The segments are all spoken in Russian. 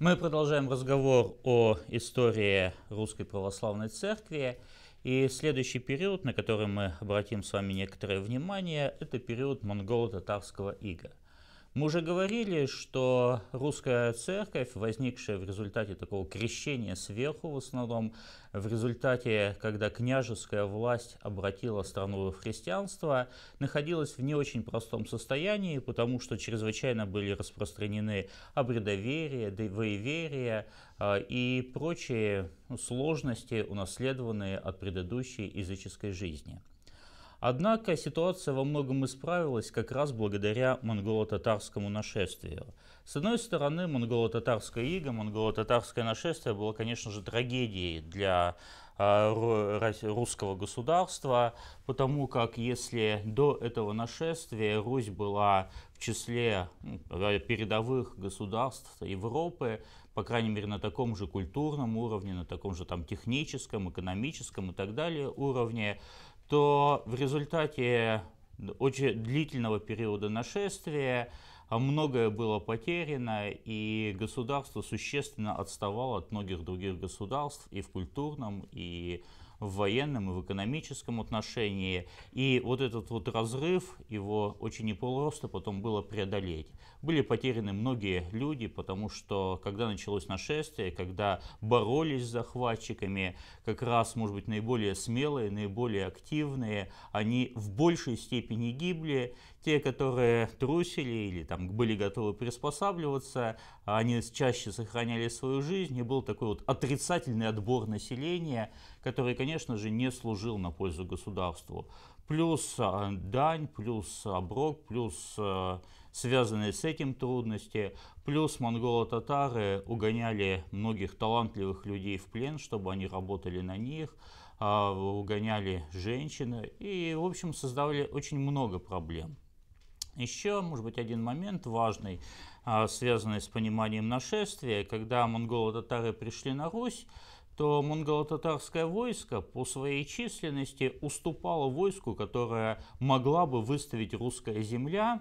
Мы продолжаем разговор о истории Русской Православной Церкви. И следующий период, на который мы обратим с вами некоторое внимание, это период монголо-татарского ига – мы уже говорили, что русская церковь, возникшая в результате такого крещения сверху в основном, в результате, когда княжеская власть обратила страну в христианство, находилась в не очень простом состоянии, потому что чрезвычайно были распространены обредоверие, двоеверие а, и прочие сложности, унаследованные от предыдущей языческой жизни. Однако ситуация во многом исправилась как раз благодаря монголо-татарскому нашествию. С одной стороны, монголо-татарская ига, монголо-татарское нашествие было, конечно же, трагедией для а, русского государства, потому как если до этого нашествия Русь была в числе э, передовых государств Европы, по крайней мере, на таком же культурном уровне, на таком же там техническом, экономическом и так далее уровне, то в результате очень длительного периода нашествия многое было потеряно, и государство существенно отставало от многих других государств и в культурном, и в в военном и в экономическом отношении. И вот этот вот разрыв, его очень непросто потом было преодолеть. Были потеряны многие люди, потому что когда началось нашествие, когда боролись с захватчиками, как раз, может быть, наиболее смелые, наиболее активные, они в большей степени гибли, те, которые трусили или там были готовы приспосабливаться, они чаще сохраняли свою жизнь, и был такой вот отрицательный отбор населения, который, конечно же, не служил на пользу государству. Плюс э, дань, плюс оброк, плюс э, связанные с этим трудности, плюс монголо-татары угоняли многих талантливых людей в плен, чтобы они работали на них, а, угоняли женщины и, в общем, создавали очень много проблем. Еще, может быть, один момент важный, а, связанный с пониманием нашествия. Когда монголо-татары пришли на Русь, то монголо-татарское войско по своей численности уступало войску, которое могла бы выставить русская земля,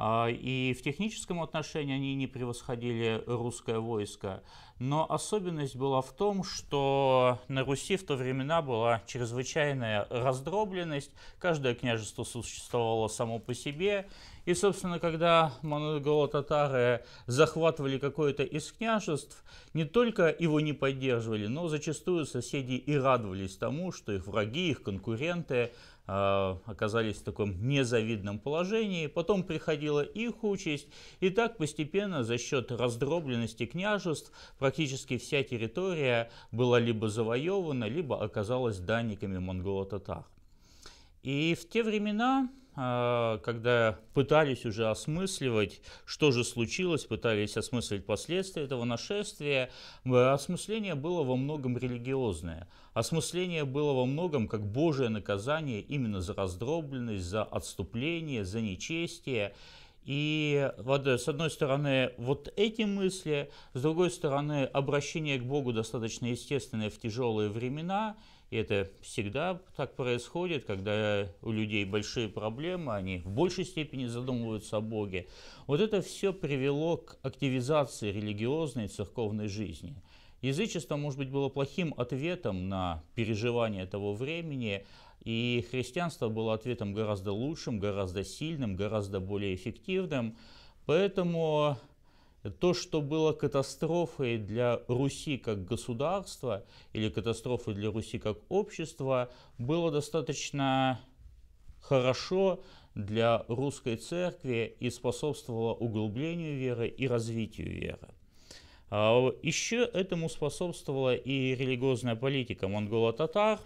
а, и в техническом отношении они не превосходили русское войско. Но особенность была в том, что на Руси в то времена была чрезвычайная раздробленность. Каждое княжество существовало само по себе. И, собственно, когда монголо-татары захватывали какое-то из княжеств, не только его не поддерживали, но зачастую соседи и радовались тому, что их враги, их конкуренты Э, оказались в таком незавидном положении. Потом приходила их участь. И так постепенно за счет раздробленности княжеств практически вся территория была либо завоевана, либо оказалась данниками монголо-татар. И в те времена а, когда пытались уже осмысливать, что же случилось, пытались осмыслить последствия этого нашествия, а, осмысление было во многом религиозное. Осмысление было во многом как божие наказание именно за раздробленность, за отступление, за нечестие. И э, с одной стороны вот эти мысли, с другой стороны обращение к Богу достаточно естественное в тяжелые времена – это всегда так происходит, когда у людей большие проблемы, они в большей степени задумываются о Боге. Вот это все привело к активизации религиозной и церковной жизни. Язычество, может быть, было плохим ответом на переживания того времени, и христианство было ответом гораздо лучшим, гораздо сильным, гораздо более эффективным. Поэтому то, что было катастрофой для Руси как государства или катастрофой для Руси как общества, было достаточно хорошо для русской церкви и способствовало углублению веры и развитию веры. А, Еще этому способствовала и религиозная политика монголо-татар.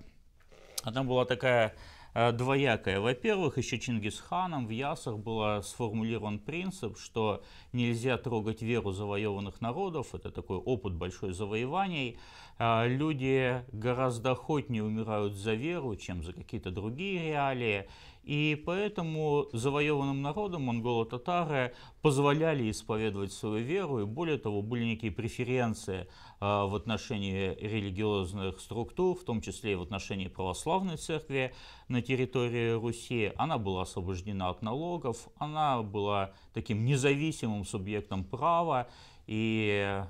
Она была такая Э, двоякое. Во-первых, еще Чингисханом в Ясах был э, сформулирован принцип, что нельзя трогать веру завоеванных народов. Это такой опыт большой завоеваний. Э, люди гораздо охотнее умирают за веру, чем за какие-то другие реалии. И поэтому завоеванным народам монголо-татары позволяли исповедовать свою веру, и более того, были некие преференции а, в отношении религиозных структур, в том числе и в отношении православной церкви на территории Руси. Она была освобождена от налогов, она была таким независимым субъектом права, и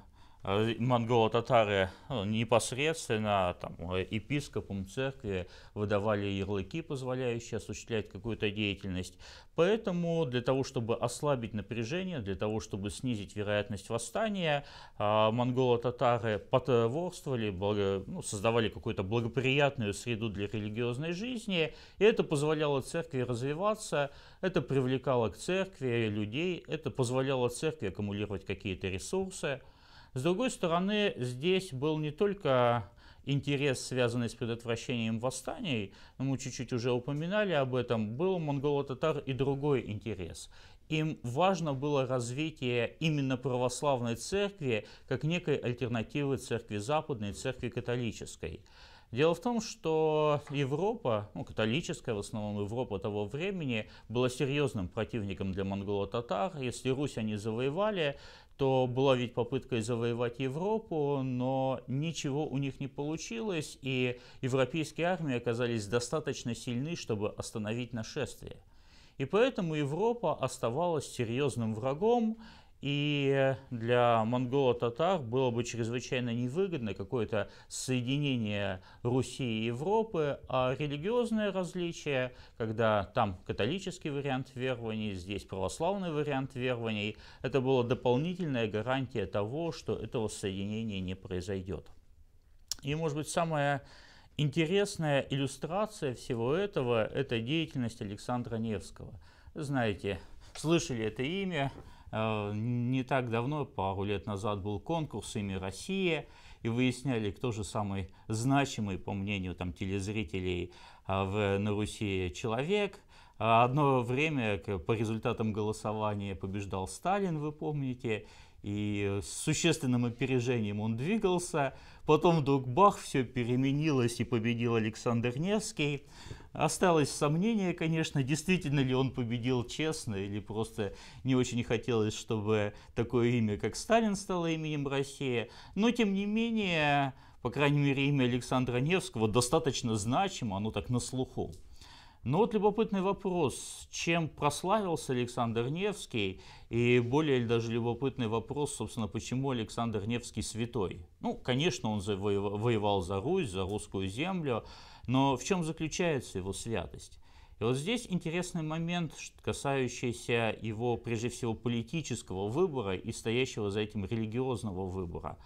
монголо-татары ну, непосредственно там, епископам церкви выдавали ярлыки, позволяющие осуществлять какую-то деятельность. Поэтому для того, чтобы ослабить напряжение, для того, чтобы снизить вероятность восстания, а, монголо-татары потворствовали, благо, ну, создавали какую-то благоприятную среду для религиозной жизни, и это позволяло церкви развиваться, это привлекало к церкви людей, это позволяло церкви аккумулировать какие-то ресурсы – с другой стороны, здесь был не только интерес, связанный с предотвращением восстаний, мы чуть-чуть уже упоминали об этом, был монголо-татар и другой интерес. Им важно было развитие именно православной церкви как некой альтернативы церкви западной, церкви католической. Дело в том, что Европа, ну, католическая в основном Европа того времени, была серьезным противником для монголо-татар. Если Русь они завоевали, что была ведь попытка завоевать Европу, но ничего у них не получилось, и европейские армии оказались достаточно сильны, чтобы остановить нашествие. И поэтому Европа оставалась серьезным врагом, и для монголо-татар было бы чрезвычайно невыгодно какое-то соединение Руси и Европы, а религиозное различие, когда там католический вариант верований, здесь православный вариант верований, это была дополнительная гарантия того, что этого соединения не произойдет. И, может быть, самая интересная иллюстрация всего этого – это деятельность Александра Невского. Знаете, слышали это имя, Э, не так давно, пару лет назад, был конкурс «Имя Россия», и выясняли, кто же самый значимый, по мнению там, телезрителей э, в, на Руси человек. Одно время по результатам голосования побеждал Сталин, вы помните, и с существенным опережением он двигался. Потом вдруг бах, все переменилось и победил Александр Невский. Осталось сомнение, конечно, действительно ли он победил честно или просто не очень хотелось, чтобы такое имя, как Сталин, стало именем России. Но, тем не менее, по крайней мере, имя Александра Невского достаточно значимо, оно так на слуху. Но ну вот любопытный вопрос, чем прославился Александр Невский, и более даже любопытный вопрос, собственно, почему Александр Невский святой. Ну, конечно, он воевал за Русь, за русскую землю, но в чем заключается его святость? И вот здесь интересный момент, касающийся его, прежде всего, политического выбора и стоящего за этим религиозного выбора.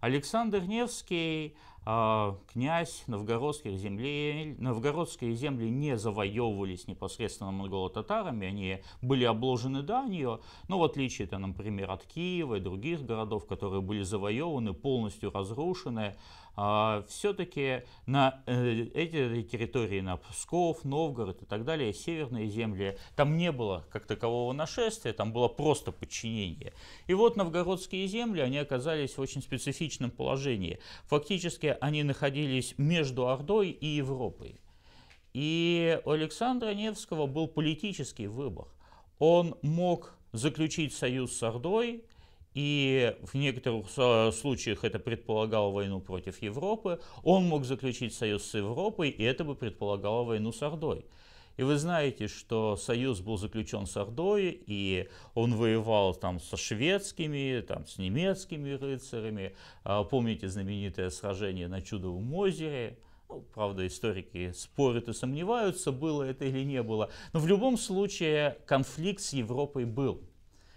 Александр Невский а, князь новгородских земель, новгородские земли не завоевывались непосредственно монголо-татарами, они были обложены Данью, но ну, в отличие, -то, например, от Киева и других городов, которые были завоеваны, полностью разрушены, а, все-таки на э, эти территории, на Псков, Новгород и так далее, северные земли, там не было как такового нашествия, там было просто подчинение. И вот новгородские земли, они оказались в очень специфичном положении. Фактически они находились между Ордой и Европой. И у Александра Невского был политический выбор. Он мог заключить союз с Ордой, и в некоторых случаях это предполагало войну против Европы. Он мог заключить союз с Европой, и это бы предполагало войну с Ордой. И вы знаете, что союз был заключен с Ордой, и он воевал там со шведскими, там, с немецкими рыцарями. А, помните знаменитое сражение на Чудовом озере? Ну, правда, историки спорят и сомневаются, было это или не было. Но в любом случае конфликт с Европой был.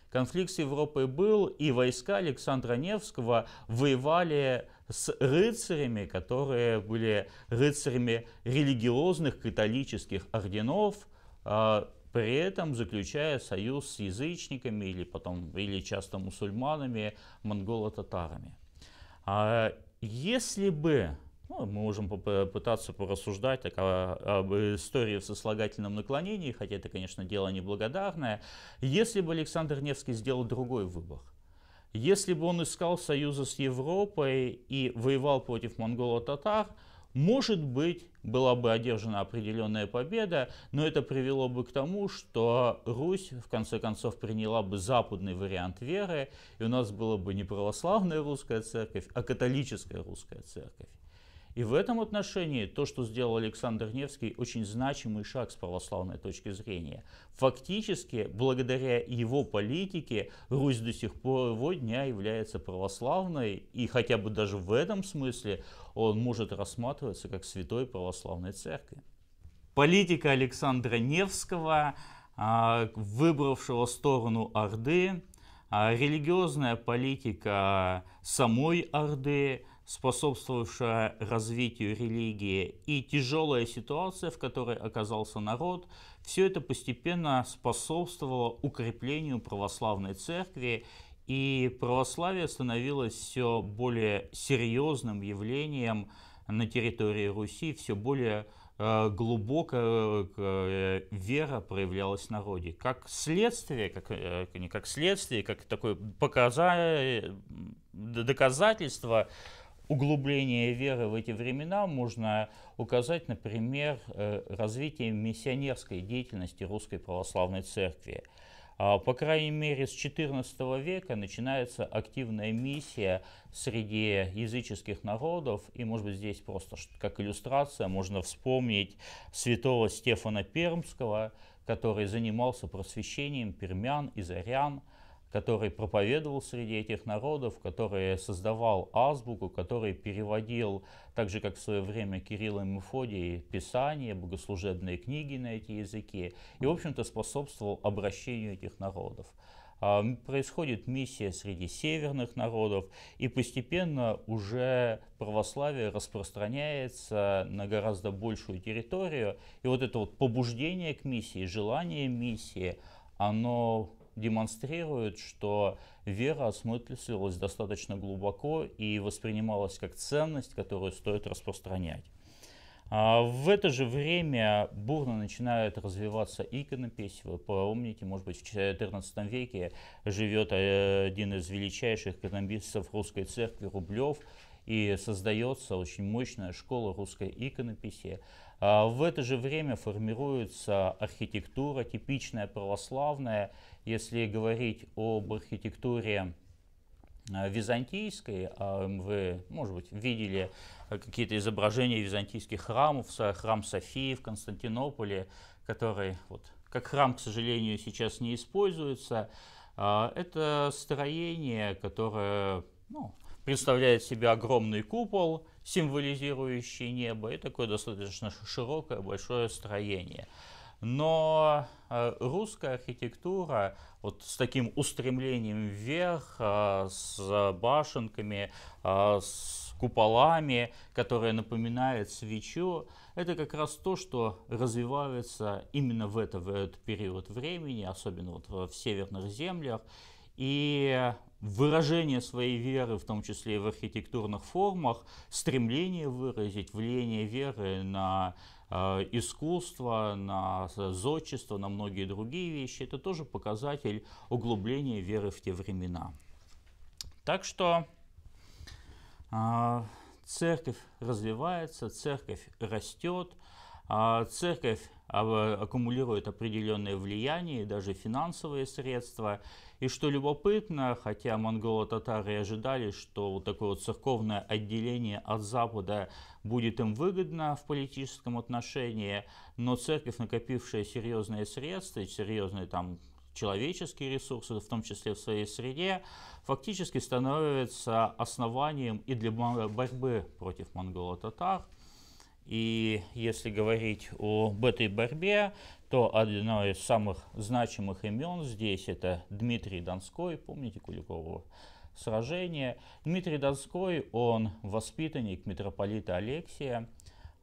Конфликт с Европой был, и войска Александра Невского воевали с рыцарями, которые были рыцарями религиозных католических орденов, а, при этом заключая союз с язычниками или потом или часто мусульманами, монголо-татарами. А, если бы ну, мы можем попытаться порассуждать так, о, об истории в сослагательном наклонении, хотя это, конечно, дело неблагодарное. Если бы Александр Невский сделал другой выбор, если бы он искал союза с Европой и воевал против монголо-татар, может быть, была бы одержана определенная победа, но это привело бы к тому, что Русь в конце концов приняла бы западный вариант веры, и у нас была бы не православная русская церковь, а католическая русская церковь. И в этом отношении то, что сделал Александр Невский, очень значимый шаг с православной точки зрения. Фактически, благодаря его политике, Русь до сих пор его дня является православной, и хотя бы даже в этом смысле он может рассматриваться как святой православной церкви. Политика Александра Невского, а, выбравшего сторону Орды, а, религиозная политика самой Орды – способствовавшая развитию религии, и тяжелая ситуация, в которой оказался народ, все это постепенно способствовало укреплению православной церкви, и православие становилось все более серьезным явлением на территории Руси, все более э, глубокая э, э, вера проявлялась в народе. Как следствие, как, не как следствие, как такое показа... доказательство углубления веры в эти времена можно указать, например, э, развитие миссионерской деятельности Русской Православной Церкви. А, по крайней мере, с XIV века начинается активная миссия среди языческих народов. И, может быть, здесь просто как иллюстрация можно вспомнить святого Стефана Пермского, который занимался просвещением пермян и зарян – который проповедовал среди этих народов, который создавал азбуку, который переводил, так же как в свое время Кирилл и Мефодий, писания, богослужебные книги на эти языки, и, в общем-то, способствовал обращению этих народов. А, происходит миссия среди северных народов, и постепенно уже православие распространяется на гораздо большую территорию. И вот это вот побуждение к миссии, желание миссии, оно демонстрирует, что вера осмыслилась достаточно глубоко и воспринималась как ценность, которую стоит распространять. А, в это же время бурно начинает развиваться иконопись. Вы помните, может быть, в XIV веке живет э, один из величайших иконописцев русской церкви Рублев, и создается очень мощная школа русской иконописи. А, в это же время формируется архитектура, типичная православная. Если говорить об архитектуре а, византийской, а, вы, может быть, видели какие-то изображения византийских храмов, храм Софии в Константинополе, который, вот, как храм, к сожалению, сейчас не используется. Это строение, которое ну, представляет себе огромный купол, символизирующий небо, и такое достаточно широкое большое строение. Но э, русская архитектура вот с таким устремлением вверх, э, с башенками, э, с куполами, которые напоминают свечу, это как раз то, что развивается именно в этот, в этот период времени, особенно вот в северных землях и выражение своей веры, в том числе и в архитектурных формах, стремление выразить влияние веры на э, искусство, на зодчество, на многие другие вещи, это тоже показатель углубления веры в те времена. Так что э, церковь развивается, церковь растет, а церковь аккумулирует определенное влияние, даже финансовые средства. И что любопытно, хотя монголо-татары ожидали, что вот такое вот церковное отделение от Запада будет им выгодно в политическом отношении, но церковь, накопившая серьезные средства, серьезные там человеческие ресурсы, в том числе в своей среде, фактически становится основанием и для борьбы против монголо-татар, и если говорить об этой борьбе, то одно из самых значимых имен здесь это Дмитрий Донской, помните Куликового сражения? Дмитрий Донской, он воспитанник митрополита Алексия.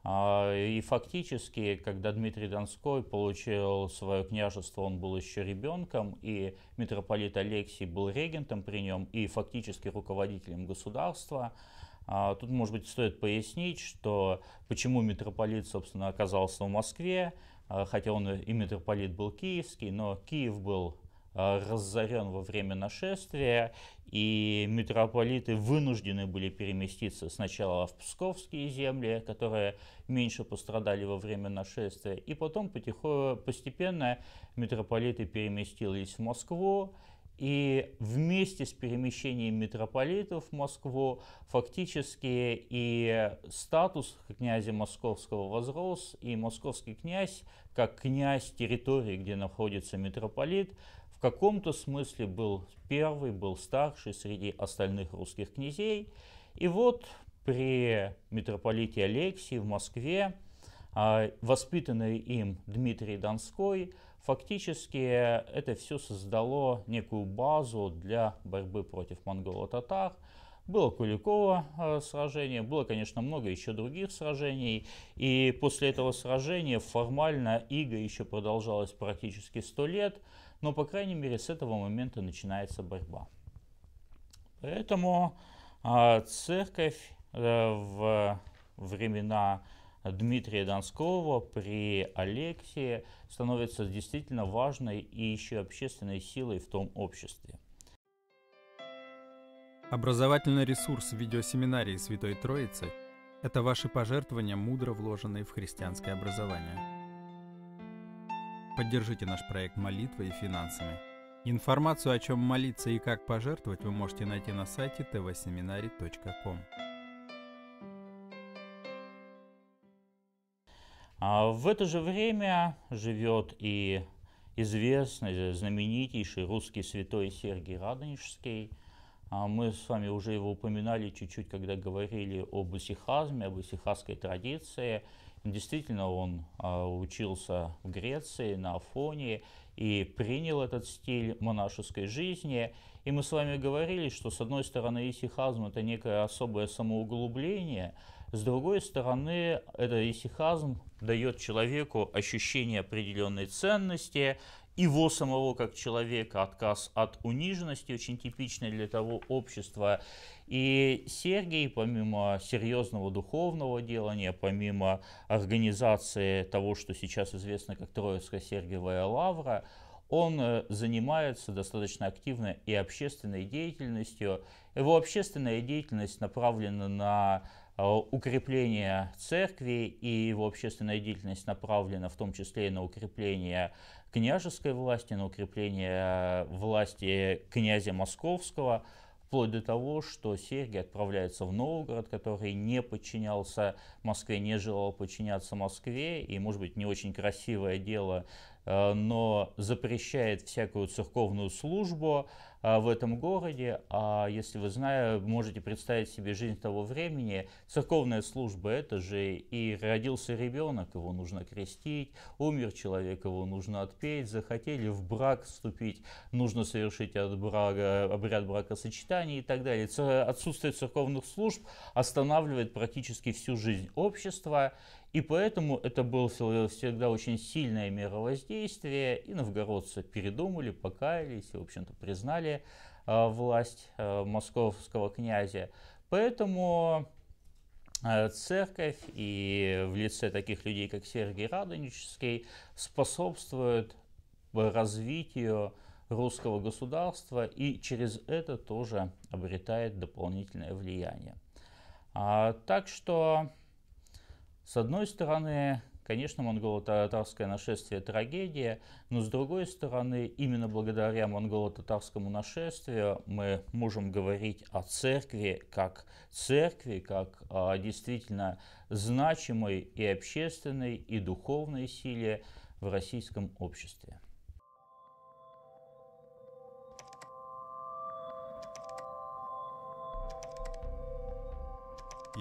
А, и фактически, когда Дмитрий Донской получил свое княжество, он был еще ребенком, и митрополит Алексий был регентом при нем и фактически руководителем государства. А тут, может быть, стоит пояснить, что почему митрополит, собственно, оказался в Москве, а, хотя он и митрополит был киевский, но Киев был а, разорен во время нашествия, и митрополиты вынуждены были переместиться сначала в псковские земли, которые меньше пострадали во время нашествия, и потом потихоньку, постепенно митрополиты переместились в Москву, и вместе с перемещением митрополитов в Москву фактически и статус князя московского возрос, и московский князь, как князь территории, где находится митрополит, в каком-то смысле был первый, был старший среди остальных русских князей. И вот при митрополите Алексии в Москве, а, воспитанный им Дмитрий Донской, Фактически это все создало некую базу для борьбы против монголо-татар. Было Куликово э, сражение, было, конечно, много еще других сражений. И после этого сражения формально иго еще продолжалось практически сто лет. Но, по крайней мере, с этого момента начинается борьба. Поэтому э, церковь э, в времена Дмитрия Донского при Алексее становится действительно важной и еще общественной силой в том обществе. Образовательный ресурс видеосеминарии Святой Троицы – это ваши пожертвования, мудро вложенные в христианское образование. Поддержите наш проект молитвой и финансами. Информацию, о чем молиться и как пожертвовать, вы можете найти на сайте tvseminary.com. А в это же время живет и известный, знаменитейший русский святой Сергий Радонежский. А мы с вами уже его упоминали чуть-чуть, когда говорили об исихазме, об исихазской традиции. Действительно, он а, учился в Греции, на Афоне, и принял этот стиль монашеской жизни. И мы с вами говорили, что, с одной стороны, исихазм – это некое особое самоуглубление – с другой стороны, это исихазм дает человеку ощущение определенной ценности, его самого как человека, отказ от униженности, очень типичный для того общества. И Сергей, помимо серьезного духовного делания, помимо организации того, что сейчас известно как Троицкая Сергиевая Лавра, он э, занимается достаточно активно и общественной деятельностью. Его общественная деятельность направлена на Э, укрепление церкви и его общественная деятельность направлена в том числе и на укрепление княжеской власти, на укрепление э, власти князя Московского, вплоть до того, что Сергий отправляется в Новгород, который не подчинялся Москве, не желал подчиняться Москве, и, может быть, не очень красивое дело Э, но запрещает всякую церковную службу э, в этом городе. А если вы знаете, можете представить себе жизнь того времени, церковная служба это же и родился ребенок, его нужно крестить, умер человек, его нужно отпеть, захотели в брак вступить, нужно совершить от брака, обряд бракосочетания и так далее. Отсутствие церковных служб останавливает практически всю жизнь общества и поэтому это было всегда очень сильное мировоздействие, и новгородцы передумали, покаялись и, в общем-то, признали э, власть э, московского князя. Поэтому а, церковь и в лице таких людей, как Сергий Радонежский, способствует развитию русского государства и через это тоже обретает дополнительное влияние. А, так что с одной стороны, конечно, монголо-татарское нашествие – трагедия, но с другой стороны, именно благодаря монголо-татарскому нашествию мы можем говорить о церкви как церкви, как а, действительно значимой и общественной, и духовной силе в российском обществе.